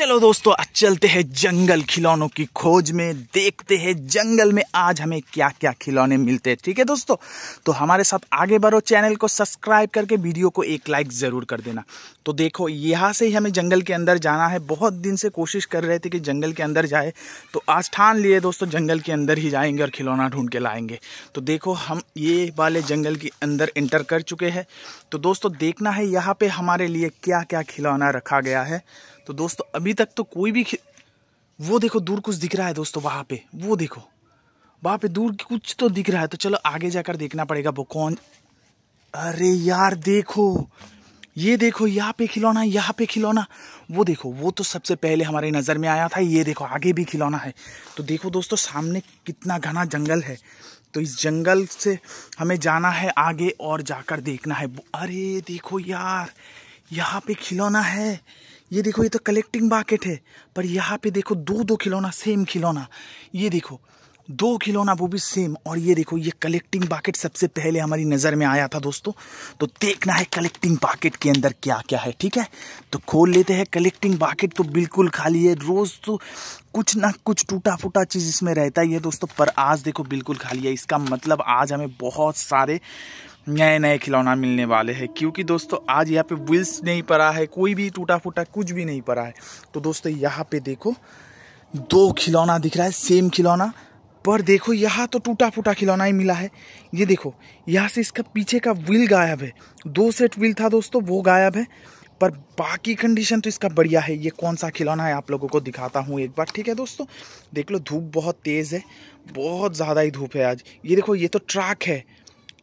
चलो दोस्तों आज चलते हैं जंगल खिलौनों की खोज में देखते हैं जंगल में आज हमें क्या क्या खिलौने मिलते हैं ठीक है दोस्तों तो हमारे साथ आगे बढ़ो चैनल को सब्सक्राइब करके वीडियो को एक लाइक ज़रूर कर देना तो देखो यहाँ से ही हमें जंगल के अंदर जाना है बहुत दिन से कोशिश कर रहे थे कि जंगल के अंदर जाए तो आज ठान लिए दोस्तों जंगल के अंदर ही जाएंगे और खिलौना ढूंढ के लाएंगे तो देखो हम ये वाले जंगल के अंदर एंटर कर चुके हैं तो दोस्तों देखना है यहाँ पे हमारे लिए क्या क्या खिलौना रखा गया है तो दोस्तों अभी तक तो कोई भी वो देखो दूर कुछ दिख रहा है दोस्तों वहाँ पे वो देखो वहाँ पे दूर कुछ तो दिख रहा है तो चलो आगे जाकर देखना पड़ेगा वो कौन अरे यार देखो ये देखो यहाँ पे खिलौना यहाँ पे खिलौना वो देखो वो तो सबसे पहले हमारी नज़र में आया था ये देखो आगे भी खिलौना है तो देखो दोस्तों सामने कितना घना जंगल है तो इस जंगल से हमें जाना है आगे और जाकर देखना है अरे देखो यार यहाँ पे खिलौना है ये देखो ये तो कलेक्टिंग बाकेट है पर यहाँ पे देखो दो दो खिलौना सेम खिलौना ये देखो दो खिलौना वो भी सेम और ये देखो ये कलेक्टिंग बाकेट सबसे पहले हमारी नज़र में आया था दोस्तों तो देखना है कलेक्टिंग बाकेट के अंदर क्या क्या है ठीक है तो खोल लेते हैं कलेक्टिंग बाकेट तो बिल्कुल खाली है रोज़ तो कुछ ना कुछ टूटा फूटा चीज़ इसमें रहता ही है दोस्तों पर आज देखो बिल्कुल खाली है इसका मतलब आज हमें बहुत सारे नए नए खिलौना मिलने वाले हैं क्योंकि दोस्तों आज यहाँ पे व्हील्स नहीं पड़ा है कोई भी टूटा फूटा कुछ भी नहीं पड़ा है तो दोस्तों यहाँ पे देखो दो खिलौना दिख रहा है सेम खिलौना पर देखो यहाँ तो टूटा फूटा खिलौना ही मिला है ये देखो यहाँ से इसका पीछे का व्हील गायब है दो सेट व्हील था दोस्तों वो गायब है पर बाकी कंडीशन तो इसका बढ़िया है ये कौन सा खिलौना है आप लोगों को दिखाता हूँ एक बार ठीक है दोस्तों देख लो धूप बहुत तेज़ है बहुत ज़्यादा ही धूप है आज ये देखो ये तो ट्रैक है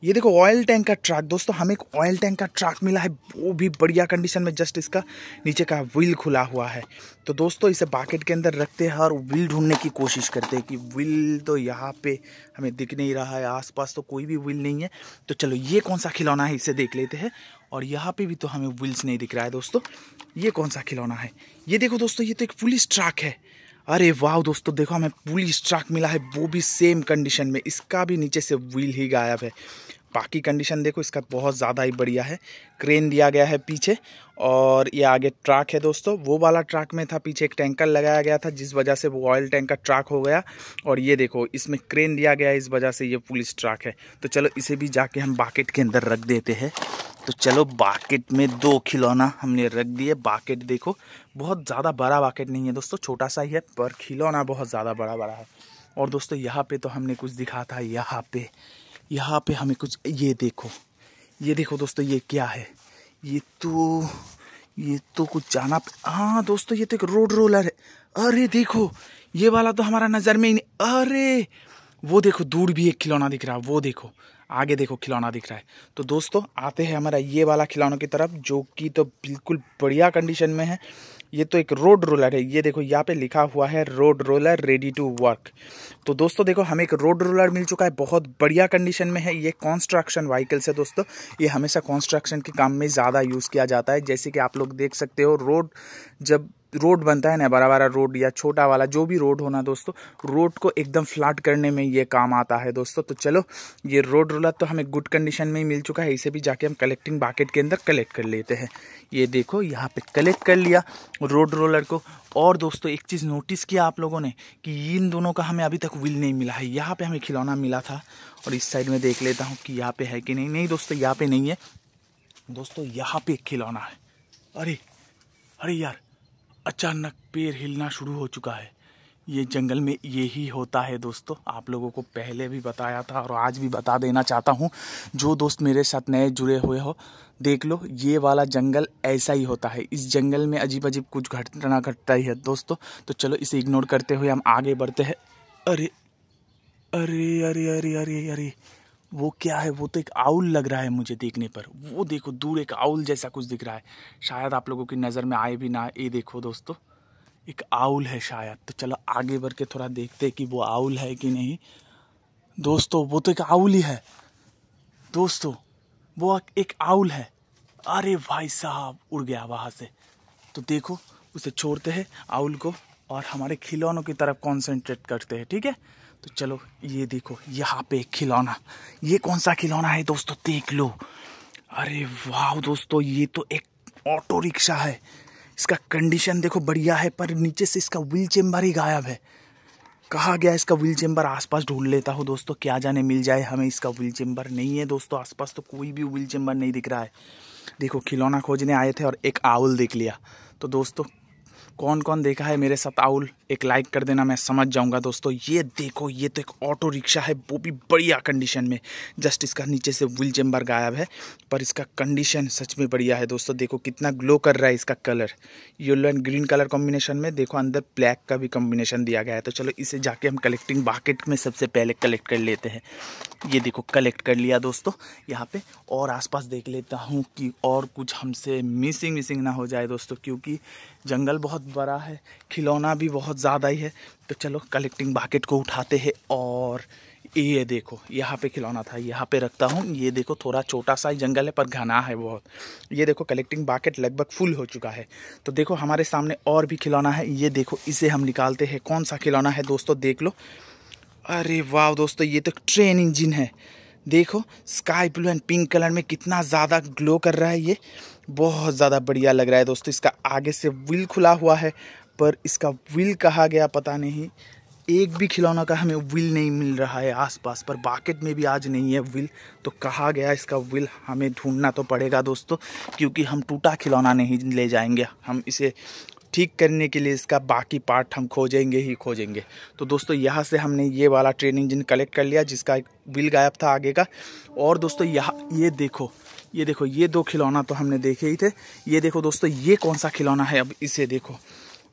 ये देखो ऑयल टैंक का ट्रैक दोस्तों हमें एक ऑयल टैंक का ट्रैक मिला है वो भी बढ़िया कंडीशन में जस्ट इसका नीचे का व्हील खुला हुआ है तो दोस्तों इसे बाकेट के अंदर रखते हैं और व्हील ढूंढने की कोशिश करते हैं कि व्हील तो यहाँ पे हमें दिख नहीं रहा है आसपास तो कोई भी व्हील नहीं है तो चलो ये कौन सा खिलौना है इसे देख लेते हैं और यहाँ पे भी तो हमें व्हील्स नहीं दिख रहा है दोस्तों ये कौन सा खिलौना है ये देखो दोस्तों ये तो एक पुलिस ट्रैक है अरे वाह दोस्तों देखो हमें पुलिस ट्रक मिला है वो भी सेम कंडीशन में इसका भी नीचे से व्हील ही गायब है बाकी कंडीशन देखो इसका बहुत ज़्यादा ही बढ़िया है क्रेन दिया गया है पीछे और ये आगे ट्रैक है दोस्तों वो वाला ट्रैक में था पीछे एक टैंकर लगाया गया था जिस वजह से वो ऑयल टैंकर ट्रैक हो गया और ये देखो इसमें क्रेन दिया गया है इस वजह से ये पुलिस ट्रैक है तो चलो इसे भी जाके हम बाकेट के अंदर रख देते हैं तो चलो बाकेट में दो खिलौना हमने रख दिए बाकेट देखो बहुत ज़्यादा बड़ा बाकेट नहीं है दोस्तों छोटा सा ही है पर खिलौना बहुत ज़्यादा बड़ा बड़ा है और दोस्तों यहाँ पे तो हमने कुछ दिखा था यहाँ पे यहाँ पे हमें कुछ ये देखो ये देखो दोस्तों ये क्या है ये तो ये तो कुछ जाना हाँ दोस्तों ये तो एक रोड रोलर है अरे देखो ये वाला तो हमारा नज़र में ही नहीं अरे वो देखो दूर भी एक खिलौना दिख रहा है वो देखो आगे देखो खिलौना दिख रहा है तो दोस्तों आते हैं हमारा ये वाला खिलौनों की तरफ जो कि तो बिल्कुल बढ़िया कंडीशन में है ये तो एक रोड रोलर है ये देखो यहाँ पे लिखा हुआ है road roller ready to work तो दोस्तों देखो हमें एक रोड रोलर मिल चुका है बहुत बढ़िया कंडीशन में है ये कंस्ट्रक्शन व्हीकल्स है दोस्तों ये हमेशा कंस्ट्रक्शन के काम में ज़्यादा यूज़ किया जाता है जैसे कि आप लोग देख सकते हो रोड जब रोड बनता है ना बड़ा बड़ा रोड या छोटा वाला जो भी रोड होना दोस्तों रोड को एकदम फ्लैट करने में ये काम आता है दोस्तों तो चलो ये रोड रोलर तो हमें गुड कंडीशन में ही मिल चुका है इसे भी जाके हम कलेक्टिंग बाकेट के अंदर कलेक्ट कर लेते हैं ये देखो यहाँ पे कलेक्ट कर लिया रोड रोलर को और दोस्तों एक चीज़ नोटिस किया आप लोगों ने कि इन दोनों का हमें अभी तक विल नहीं मिला है यहाँ पर हमें खिलौना मिला था और इस साइड में देख लेता हूँ कि यहाँ पे है कि नहीं नहीं दोस्तों यहाँ पे नहीं है दोस्तों यहाँ पर खिलौना है अरे अरे यार अचानक पेड़ हिलना शुरू हो चुका है ये जंगल में यही होता है दोस्तों आप लोगों को पहले भी बताया था और आज भी बता देना चाहता हूँ जो दोस्त मेरे साथ नए जुड़े हुए हो देख लो ये वाला जंगल ऐसा ही होता है इस जंगल में अजीब अजीब कुछ घटना घटता ही है दोस्तों तो चलो इसे इग्नोर करते हुए हम आगे बढ़ते हैं अरे अरे अरे अरे अरे अरे, अरे, अरे वो क्या है वो तो एक आउल लग रहा है मुझे देखने पर वो देखो दूर एक आउल जैसा कुछ दिख रहा है शायद आप लोगों की नज़र में आए भी ना ये देखो दोस्तों एक आउल है शायद तो चलो आगे बढ़ के थोड़ा देखते कि वो आउल है कि नहीं दोस्तों वो तो एक आउल ही है दोस्तों वो एक आउल है अरे भाई साहब उड़ गया वहाँ से तो देखो उसे छोड़ते हैं आउल को और हमारे खिलौनों की तरफ कॉन्सेंट्रेट करते हैं ठीक है तो चलो ये देखो यहाँ पे एक खिलौना ये कौन सा खिलौना है दोस्तों देख लो अरे वाह दोस्तों ये तो एक ऑटो रिक्शा है इसका कंडीशन देखो बढ़िया है पर नीचे से इसका व्हील चेंबर ही गायब है कहा गया इसका व्हील चेंबर आसपास ढूंढ लेता हो दोस्तों क्या जाने मिल जाए हमें इसका व्हील चेंबर नहीं है दोस्तों आसपास तो कोई भी व्हील चेंबर नहीं दिख रहा है देखो खिलौना खोजने आए थे और एक आउल देख लिया तो दोस्तों कौन कौन देखा है मेरे साथ आउल एक लाइक कर देना मैं समझ जाऊंगा दोस्तों ये देखो ये तो एक ऑटो रिक्शा है वो भी बढ़िया कंडीशन में जस्ट इसका नीचे से व्हील चेम्बर गायब है पर इसका कंडीशन सच में बढ़िया है दोस्तों देखो कितना ग्लो कर रहा है इसका colour yellow and green colour combination में देखो अंदर ब्लैक का भी कॉम्बिनेशन दिया गया है तो चलो इसे जाके हम कलेक्टिंग बाकेट में सबसे पहले कलेक्ट कर लेते हैं ये देखो कलेक्ट कर लिया दोस्तों यहाँ पर और आसपास देख लेता हूँ कि और कुछ हमसे मिसिंग मिसिंग ना हो जाए दोस्तों क्योंकि जंगल बहुत बड़ा है खिलौना भी बहुत ज़्यादा ही है तो चलो कलेक्टिंग बाकेट को उठाते हैं और ये देखो यहाँ पे खिलौना था यहाँ पे रखता हूँ ये देखो थोड़ा छोटा सा ही जंगल है पर घना है बहुत ये देखो कलेक्टिंग बाकेट लगभग फुल हो चुका है तो देखो हमारे सामने और भी खिलौना है ये देखो इसे हम निकालते हैं कौन सा खिलौना है दोस्तों देख लो अरे वाह दोस्तों ये तो ट्रेन इंजिन है देखो sky blue and pink colour में कितना ज़्यादा ग्लो कर रहा है ये बहुत ज़्यादा बढ़िया लग रहा है दोस्तों इसका आगे से व्हील खुला हुआ है पर इसका व्हील कहा गया पता नहीं एक भी खिलौना का हमें व्हील नहीं मिल रहा है आसपास पर बाकेट में भी आज नहीं है व्हील तो कहा गया इसका व्हील हमें ढूंढना तो पड़ेगा दोस्तों क्योंकि हम टूटा खिलौना नहीं ले जाएंगे हम इसे ठीक करने के लिए इसका बाकी पार्ट हम खोजेंगे ही खोजेंगे तो दोस्तों यहाँ से हमने ये वाला ट्रेनिंग जिन कलेक्ट कर लिया जिसका एक बिल गायब था आगे का और दोस्तों यहाँ ये देखो ये देखो ये दो खिलौना तो हमने देखे ही थे ये देखो दोस्तों ये कौन सा खिलौना है अब इसे देखो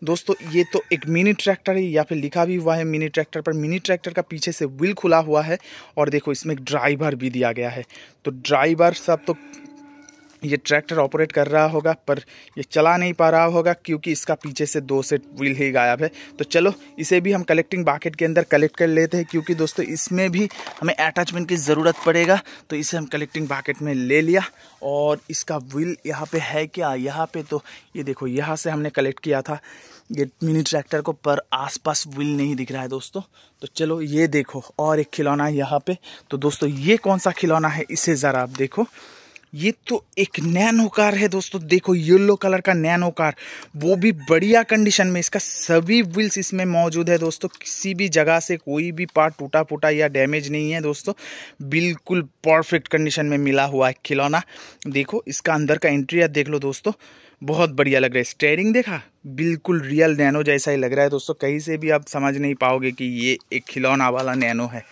दोस्तों ये तो एक मिनी ट्रैक्टर है या फिर लिखा भी हुआ है मिनी ट्रैक्टर पर मिनी ट्रैक्टर का पीछे से व्हील खुला हुआ है और देखो इसमें एक ड्राइवर भी दिया गया है तो ड्राइवर सब तो ये ट्रैक्टर ऑपरेट कर रहा होगा पर ये चला नहीं पा रहा होगा क्योंकि इसका पीछे से दो सेट व्हील ही गायब है तो चलो इसे भी हम कलेक्टिंग बाकेट के अंदर कलेक्ट कर लेते हैं क्योंकि दोस्तों इसमें भी हमें अटैचमेंट की ज़रूरत पड़ेगा तो इसे हम कलेक्टिंग बाकेट में ले लिया और इसका व्हील यहाँ पे है क्या यहाँ पे तो ये देखो यहाँ से हमने कलेक्ट किया था ये मिनी ट्रैक्टर को पर आसपास व्हील नहीं दिख रहा है दोस्तों तो चलो ये देखो और एक खिलौना है यहाँ पे तो दोस्तों ये कौन सा खिलौना है इसे ज़रा आप देखो ये तो एक नैनो कार है दोस्तों देखो येलो कलर का नैनो कार वो भी बढ़िया कंडीशन में इसका सभी व्हील्स इसमें मौजूद है दोस्तों किसी भी जगह से कोई भी पार्ट टूटा फूटा या डैमेज नहीं है दोस्तों बिल्कुल परफेक्ट कंडीशन में मिला हुआ है खिलौना देखो इसका अंदर का आप देख लो दोस्तों बहुत बढ़िया लग रहा है स्टेयरिंग देखा बिल्कुल रियल नैनो जैसा ही लग रहा है दोस्तों कहीं से भी आप समझ नहीं पाओगे कि ये एक खिलौना वाला नैनो है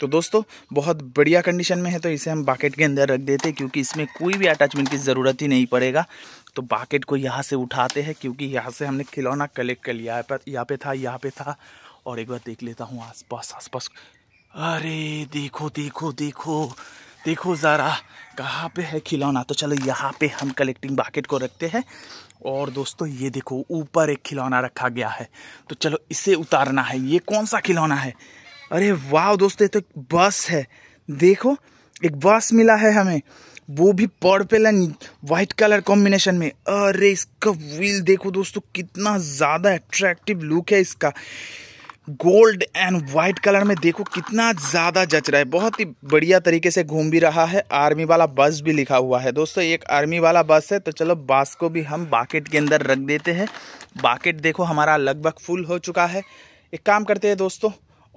तो दोस्तों बहुत बढ़िया कंडीशन में है तो इसे हम बाकेट के अंदर रख देते क्योंकि इसमें कोई भी अटैचमेंट की ज़रूरत ही नहीं पड़ेगा तो बाकेट को यहाँ से उठाते हैं क्योंकि यहाँ से हमने खिलौना कलेक्ट कर लिया यहाँ पे था यहाँ पे था और एक बार देख लेता हूँ आसपास आसपास अरे देखो देखो देखो देखो ज़रा कहाँ पे है खिलौना तो चलो यहाँ पे हम कलेक्टिंग बाकेट को रखते हैं और दोस्तों ये देखो ऊपर एक खिलौना रखा गया है तो चलो इसे उतारना है ये कौन सा खिलौना है अरे वाह दोस्तों तो एक बस है देखो एक बस मिला है हमें वो भी purple and white colour combination में अरे इसका व्हील देखो दोस्तों कितना ज़्यादा अट्रैक्टिव लुक है इसका गोल्ड एंड वाइट कलर में देखो कितना ज़्यादा जच रहा है बहुत ही बढ़िया तरीके से घूम भी रहा है आर्मी वाला बस भी लिखा हुआ है दोस्तों एक आर्मी वाला बस है तो चलो बस को भी हम बाकेट के अंदर रख देते हैं बाकेट देखो हमारा लगभग फुल हो चुका है एक काम करते हैं दोस्तों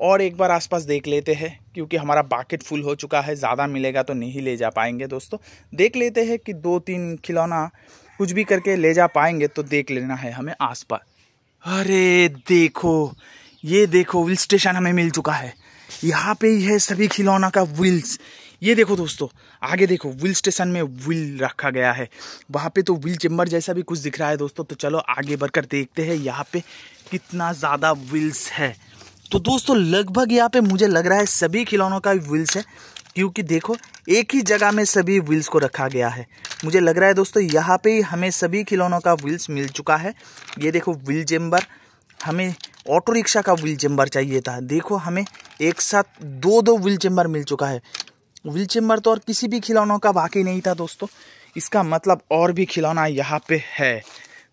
और एक बार आसपास देख लेते हैं क्योंकि हमारा बाकेट फुल हो चुका है ज़्यादा मिलेगा तो नहीं ले जा पाएंगे दोस्तों देख लेते हैं कि दो तीन खिलौना कुछ भी करके ले जा पाएंगे तो देख लेना है हमें आस अरे देखो ये देखो व्हील स्टेशन हमें मिल चुका है यहाँ पे ही है सभी खिलौना का व्हील्स ये देखो दोस्तों आगे देखो व्हील स्टेशन में व्हील रखा गया है वहाँ पे तो व्हील चेम्बर जैसा भी कुछ दिख रहा है दोस्तों तो चलो आगे बढ़कर देखते हैं यहाँ पे कितना ज़्यादा व्हील्स है तो दोस्तों लगभग यहाँ पे मुझे लग रहा है सभी खिलौनों का व्हील्स है क्योंकि देखो एक ही जगह में सभी व्हील्स को रखा गया है मुझे लग रहा है दोस्तों यहाँ पे हमें सभी खिलौनों का व्हील्स मिल चुका है ये देखो व्हील चेम्बर हमें ऑटो रिक्शा का व्हील चेम्बर चाहिए था देखो हमें एक साथ दो दो व्हील चेम्बर मिल चुका है व्हील चेम्बर तो और किसी भी खिलौनों का बाकी नहीं था दोस्तों इसका मतलब और भी खिलौना यहाँ पे है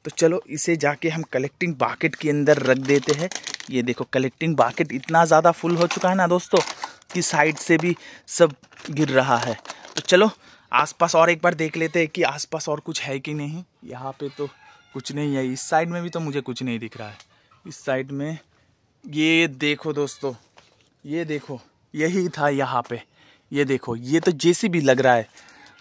तो चलो इसे जाके हम कलेक्टिंग बाकेट के अंदर रख देते हैं ये देखो कलेक्टिंग बाकेट इतना ज़्यादा फुल हो चुका है ना दोस्तों कि साइड से भी सब गिर रहा है तो चलो आसपास और एक बार देख लेते हैं कि आसपास और कुछ है कि नहीं यहाँ पे तो कुछ नहीं है इस साइड में भी तो मुझे कुछ नहीं दिख रहा है इस साइड में ये देखो दोस्तों ये देखो यही था यहाँ पे ये देखो ये तो भी लग रहा है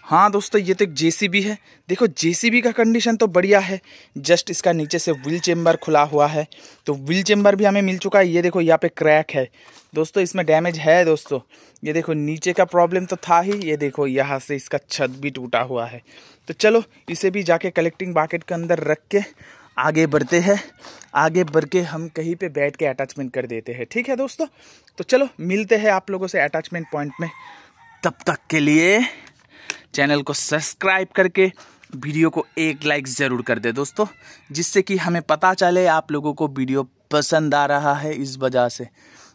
हाँ दोस्तों ये तो एक जेसीबी है देखो जेसीबी का कंडीशन तो बढ़िया है जस्ट इसका नीचे से व्हील चेंबर खुला हुआ है तो व्हील चेंबर भी हमें मिल चुका है ये देखो यहाँ पे क्रैक है दोस्तों इसमें डैमेज है दोस्तों ये देखो नीचे का प्रॉब्लम तो था ही ये देखो यहाँ से इसका छत भी टूटा हुआ है तो चलो इसे भी जाके कलेक्टिंग बाकेट के अंदर रख के आगे बढ़ते हैं आगे बढ़ के हम कहीं पर बैठ के अटैचमेंट कर देते हैं ठीक है दोस्तों तो चलो मिलते हैं आप लोगों से अटैचमेंट पॉइंट में तब तक के लिए चैनल को सब्सक्राइब करके वीडियो को एक लाइक ज़रूर कर दे दोस्तों जिससे कि हमें पता चले आप लोगों को वीडियो पसंद आ रहा है इस वजह से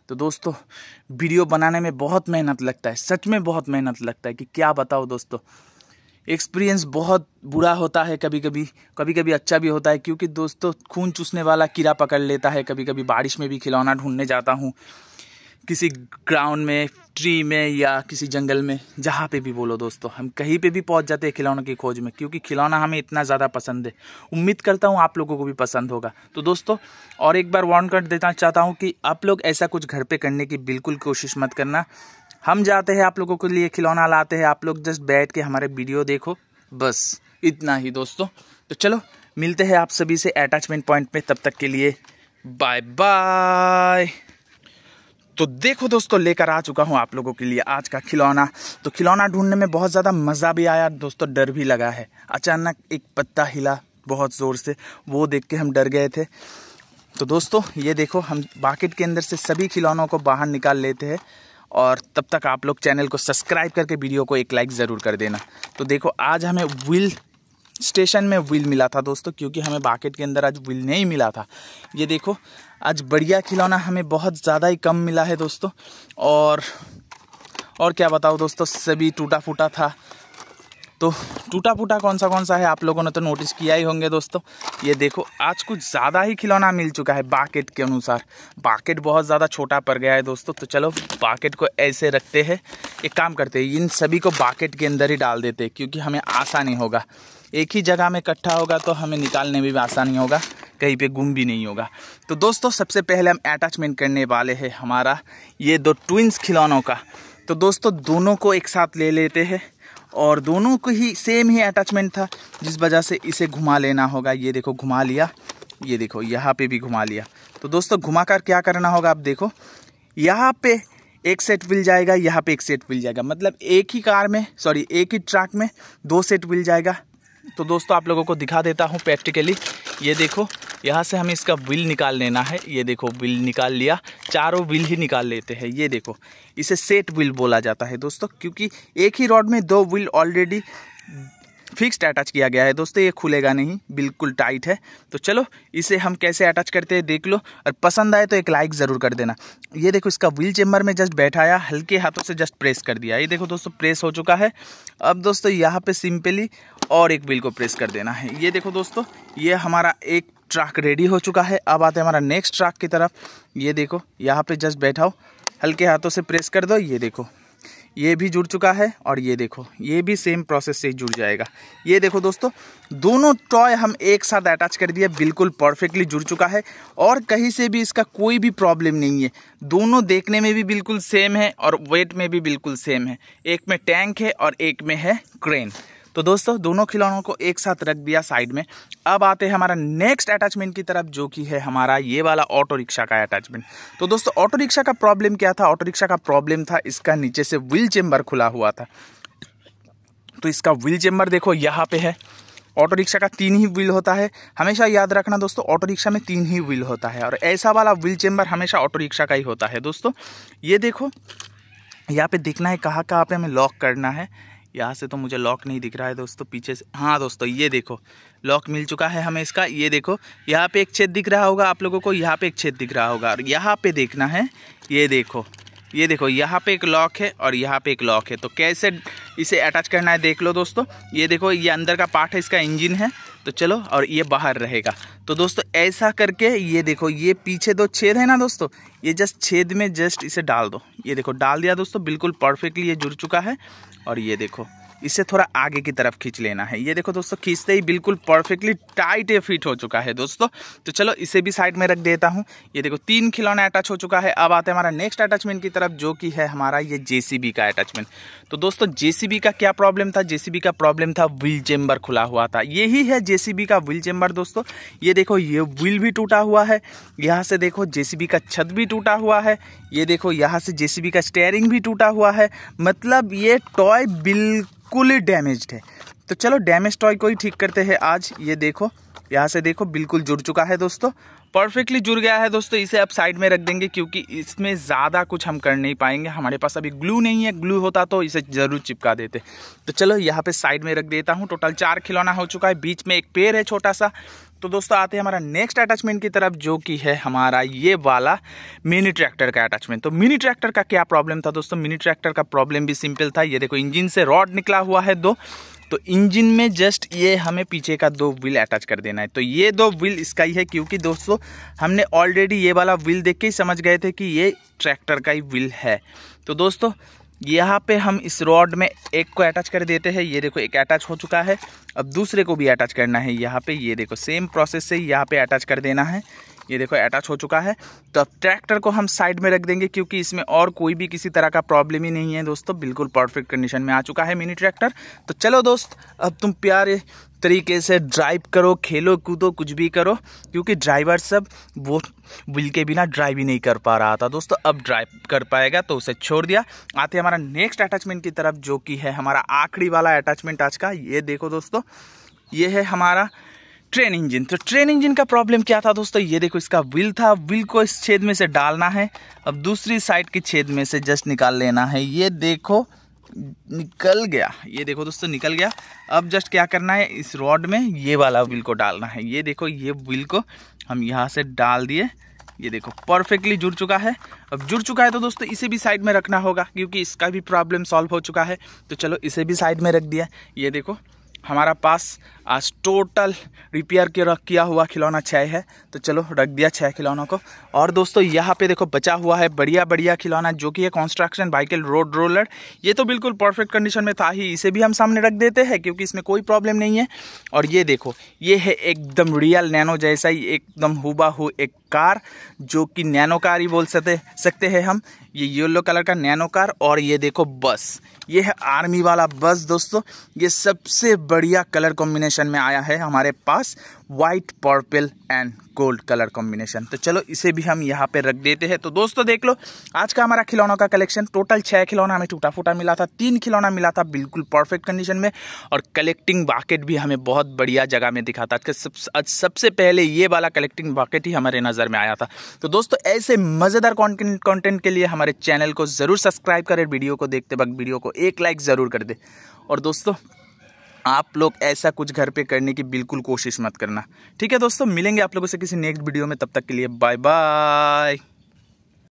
तो दोस्तों वीडियो बनाने में बहुत मेहनत लगता है सच में बहुत मेहनत लगता है कि क्या बताओ दोस्तों एक्सपीरियंस बहुत बुरा होता है कभी कभी कभी कभी अच्छा भी होता है क्योंकि दोस्तों खून चूसने वाला कीड़ा पकड़ लेता है कभी कभी बारिश में भी खिलौना ढूंढने जाता हूँ किसी ग्राउंड में ट्री में या किसी जंगल में जहाँ पे भी बोलो दोस्तों हम कहीं पे भी पहुँच जाते हैं खिलौनों की खोज में क्योंकि खिलौना हमें इतना ज़्यादा पसंद है उम्मीद करता हूँ आप लोगों को भी पसंद होगा तो दोस्तों और एक बार वार्न कर देना चाहता हूँ कि आप लोग ऐसा कुछ घर पर करने की बिल्कुल कोशिश मत करना हम जाते हैं आप लोगों के लिए खिलौना लाते हैं आप लोग जस्ट बैठ के हमारे वीडियो देखो बस इतना ही दोस्तों तो चलो मिलते हैं आप सभी से अटैचमेंट पॉइंट में तब तक के लिए बाय बाय तो देखो दोस्तों लेकर आ चुका हूँ आप लोगों के लिए आज का खिलौना तो खिलौना ढूंढने में बहुत ज़्यादा मज़ा भी आया दोस्तों डर भी लगा है अचानक एक पत्ता हिला बहुत ज़ोर से वो देख के हम डर गए थे तो दोस्तों ये देखो हम बाकेट के अंदर से सभी खिलौनों को बाहर निकाल लेते हैं और तब तक आप लोग चैनल को सब्सक्राइब करके वीडियो को एक लाइक ज़रूर कर देना तो देखो आज हमें व्हील स्टेशन में व्हील मिला था दोस्तों क्योंकि हमें बाकेट के अंदर आज व्हील नहीं मिला था ये देखो आज बढ़िया खिलौना हमें बहुत ज़्यादा ही कम मिला है दोस्तों और और क्या बताओ दोस्तों सभी टूटा फूटा था तो टूटा फूटा कौन सा कौन सा है आप लोगों ने तो नोटिस किया ही होंगे दोस्तों ये देखो आज कुछ ज़्यादा ही खिलौना मिल चुका है बाकेट के अनुसार बाकेट बहुत ज़्यादा छोटा पड़ गया है दोस्तों तो चलो बाकेट को ऐसे रखते हैं एक काम करते हैं इन सभी को बाकेट के अंदर ही डाल देते हैं क्योंकि हमें आसानी होगा एक ही जगह में इकट्ठा होगा तो हमें निकालने में भी आसानी होगा कहीं पे गुम भी नहीं होगा तो दोस्तों सबसे पहले हम अटैचमेंट करने वाले हैं हमारा ये दो ट्विंस खिलौनों का तो दोस्तों दोनों को एक साथ ले लेते हैं और दोनों को ही सेम ही अटैचमेंट था जिस वजह से इसे घुमा लेना होगा ये देखो घुमा लिया ये देखो यहाँ पे भी घुमा लिया तो दोस्तों घुमाकर क्या करना होगा आप देखो यहाँ पे एक सेट मिल जाएगा यहाँ पे एक सेट मिल जाएगा मतलब एक ही कार में सॉरी एक ही ट्रैक में दो सेट मिल जाएगा तो दोस्तों आप लोगों को दिखा देता हूँ प्रैक्टिकली ये देखो यहाँ से हमें इसका बिल निकाल लेना है ये देखो बिल निकाल लिया चारों बिल ही निकाल लेते हैं ये देखो इसे सेट बिल बोला जाता है दोस्तों क्योंकि एक ही रॉड में दो बिल ऑलरेडी फिक्स अटैच किया गया है दोस्तों ये खुलेगा नहीं बिल्कुल टाइट है तो चलो इसे हम कैसे अटैच करते हैं देख लो और पसंद आए तो एक लाइक ज़रूर कर देना ये देखो इसका व्हील चेम्बर में जस्ट बैठाया हल्के हाथों से जस्ट प्रेस कर दिया ये देखो दोस्तों प्रेस हो चुका है अब दोस्तों यहाँ पर सिंपली और एक व्हील को प्रेस कर देना है ये देखो दोस्तों ये हमारा एक ट्रक रेडी हो चुका है अब आते हैं हमारा नेक्स्ट ट्रक की तरफ ये देखो यहाँ पर जस्ट बैठाओ हल्के हाथों से प्रेस कर दो ये देखो ये भी जुड़ चुका है और ये देखो ये भी सेम प्रोसेस से जुड़ जाएगा ये देखो दोस्तों दोनों टॉय हम एक साथ अटैच कर दिया बिल्कुल परफेक्टली जुड़ चुका है और कहीं से भी इसका कोई भी प्रॉब्लम नहीं है दोनों देखने में भी बिल्कुल सेम है और वेट में भी बिल्कुल सेम है एक में टैंक है और एक में है क्रेन तो दोस्तों दोनों खिलौनों को एक साथ रख दिया साइड में अब आते हैं हमारा नेक्स्ट अटैचमेंट की तरफ जो कि है हमारा ये वाला ऑटो रिक्शा का अटैचमेंट तो दोस्तों ऑटो रिक्शा का प्रॉब्लम क्या था ऑटो रिक्शा का प्रॉब्लम था इसका नीचे से व्हील चेम्बर खुला हुआ था तो इसका व्हील चेम्बर देखो यहाँ पे है ऑटो रिक्शा का तीन ही व्हील होता है हमेशा याद रखना दोस्तों ऑटो रिक्शा में तीन ही व्हील होता है और ऐसा वाला व्हील चेम्बर हमेशा ऑटो रिक्शा का ही होता है दोस्तों ये देखो यहाँ पे देखना है कहाँ कहाँ पे हमें लॉक करना है यहाँ से तो मुझे लॉक नहीं दिख रहा है दोस्तों पीछे से हाँ दोस्तों ये देखो लॉक मिल चुका है हमें इसका ये देखो यहाँ पे एक छेद दिख रहा होगा आप लोगों को यहाँ पे एक छेद दिख रहा होगा और यहाँ पे देखना है ये देखो ये देखो यहाँ पे एक लॉक है और यहाँ पे एक लॉक है तो कैसे इसे अटैच करना है देख लो दोस्तों ये देखो ये अंदर का पार्ट है इसका इंजिन है तो चलो और ये बाहर रहेगा तो दोस्तों ऐसा करके ये देखो ये पीछे दो छेद है ना दोस्तों ये जस्ट छेद में जस्ट इसे डाल दो ये देखो डाल दिया दोस्तों बिल्कुल परफेक्टली ये जुड़ चुका है और ये देखो इसे थोड़ा आगे की तरफ खींच लेना है ये देखो दोस्तों खींचते ही बिल्कुल परफेक्टली टाइट ये फिट हो चुका है दोस्तों तो चलो इसे भी साइड में रख देता हूँ ये देखो तीन खिलौना अटैच हो चुका है अब आते हैं हमारा नेक्स्ट अटैचमेंट की तरफ जो कि है हमारा ये जे का अटैचमेंट तो दोस्तों जे का क्या प्रॉब्लम था जे का प्रॉब्लम था व्हील चेम्बर खुला हुआ था यही है जे का व्हील चेम्बर दोस्तों ये देखो ये व्हील भी टूटा हुआ है यहाँ से देखो जे का छत भी टूटा हुआ है ये देखो यहाँ से जे का स्टेयरिंग भी टूटा हुआ है मतलब ये टॉय बिल बिल्कुल ही डैमेज है तो चलो डैमेज टॉय को ही ठीक करते हैं आज ये देखो यहाँ से देखो बिल्कुल जुड़ चुका है दोस्तों परफेक्टली जुड़ गया है दोस्तों इसे आप साइड में रख देंगे क्योंकि इसमें ज़्यादा कुछ हम कर नहीं पाएंगे हमारे पास अभी ग्लू नहीं है ग्लू होता तो इसे ज़रूर चिपका देते तो चलो यहाँ पे साइड में रख देता हूँ टोटल चार खिलौना हो चुका है बीच में एक पेड़ है छोटा सा तो दोस्तों आते हैं हमारा नेक्स्ट अटैचमेंट की तरफ जो कि है हमारा ये वाला मिनी ट्रैक्टर का अटैचमेंट तो मिनी ट्रैक्टर का क्या प्रॉब्लम था दोस्तों मिनी ट्रैक्टर का प्रॉब्लम भी सिंपल था ये देखो इंजन से रॉड निकला हुआ है दो तो इंजन में जस्ट ये हमें पीछे का दो व्हील अटैच कर देना है तो ये दो व्हील इसका ही है क्योंकि दोस्तों हमने ऑलरेडी ये वाला व्हील देख के ही समझ गए थे कि ये ट्रैक्टर का ही व्हील है तो दोस्तों यहाँ पे हम इस रॉड में एक को अटैच कर देते हैं ये देखो एक अटैच हो चुका है अब दूसरे को भी अटैच करना है यहाँ पे ये देखो सेम प्रोसेस से यहाँ पे अटैच कर देना है ये देखो अटैच हो चुका है तो अब ट्रैक्टर को हम साइड में रख देंगे क्योंकि इसमें और कोई भी किसी तरह का प्रॉब्लम ही नहीं है दोस्तों बिल्कुल परफेक्ट कंडीशन में आ चुका है मिनी ट्रैक्टर तो चलो दोस्त अब तुम प्यारे तरीके से ड्राइव करो खेलो कूदो कुछ भी करो क्योंकि ड्राइवर सब वो व्हील के बिना ड्राइव ही नहीं कर पा रहा था दोस्तों अब ड्राइव कर पाएगा तो उसे छोड़ दिया आते हमारा नेक्स्ट अटैचमेंट की तरफ जो कि है हमारा आखिरी वाला अटैचमेंट आज का ये देखो दोस्तों ये है हमारा ट्रेन इंजन तो ट्रेन इंजन का प्रॉब्लम क्या था दोस्तों ये देखो इसका व्हील था व्हील को इस छेद में से डालना है अब दूसरी साइड के छेद में से जस्ट निकाल लेना है ये देखो निकल गया ये देखो दोस्तों निकल गया अब जस्ट क्या करना है इस रॉड में ये वाला व्हील को डालना है ये देखो ये व्हील को हम यहाँ से डाल दिए ये देखो परफेक्टली जुड़ चुका है अब जुड़ चुका है तो दोस्तों इसे भी साइड में रखना होगा क्योंकि इसका भी प्रॉब्लम सॉल्व हो चुका है तो चलो इसे भी साइड में रख दिया ये देखो हमारा पास आज टोटल रिपेयर के रख किया हुआ खिलौना छः है तो चलो रख दिया छः खिलौनों को और दोस्तों यहाँ पे देखो बचा हुआ है बढ़िया बढ़िया खिलौना जो कि है कंस्ट्रक्शन बाइकल रोड रोलर ये तो बिल्कुल परफेक्ट कंडीशन में था ही इसे भी हम सामने रख देते हैं क्योंकि इसमें कोई प्रॉब्लम नहीं है और ये देखो ये है एकदम रियल नैनो जैसा ही एकदम हुबा हु एक कार जो कि नैनो कार ही बोल सकते सकते हैं हम ये येलो कलर का नैनो कार और ये देखो बस ये है आर्मी वाला बस दोस्तों ये सबसे बढ़िया कलर कॉम्बिनेशन में आया है हमारे पास white purple and gold colour combination तो चलो इसे भी हम यहाँ पे रख देते हैं तो दोस्तों देख लो आज का हमारा खिलौनों का कलेक्शन टोटल छः खिलौना हमें टूटा फूटा मिला था तीन खिलौना मिला था बिल्कुल परफेक्ट कंडीशन में और कलेक्टिंग बाकेट भी हमें बहुत बढ़िया जगह में दिखा था सब, आज सबसे पहले ये वाला कलेक्टिंग बाकेट ही हमारे नज़र में आया था तो दोस्तों ऐसे मज़ेदार कॉन्टेंट के लिए हमारे चैनल को ज़रूर सब्सक्राइब करें वीडियो को देखते वक्त वीडियो को एक लाइक ज़रूर कर दे और दोस्तों आप लोग ऐसा कुछ घर पे करने की बिल्कुल कोशिश मत करना ठीक है दोस्तों मिलेंगे आप लोगों से किसी नेक्स्ट वीडियो में तब तक के लिए बाय बाय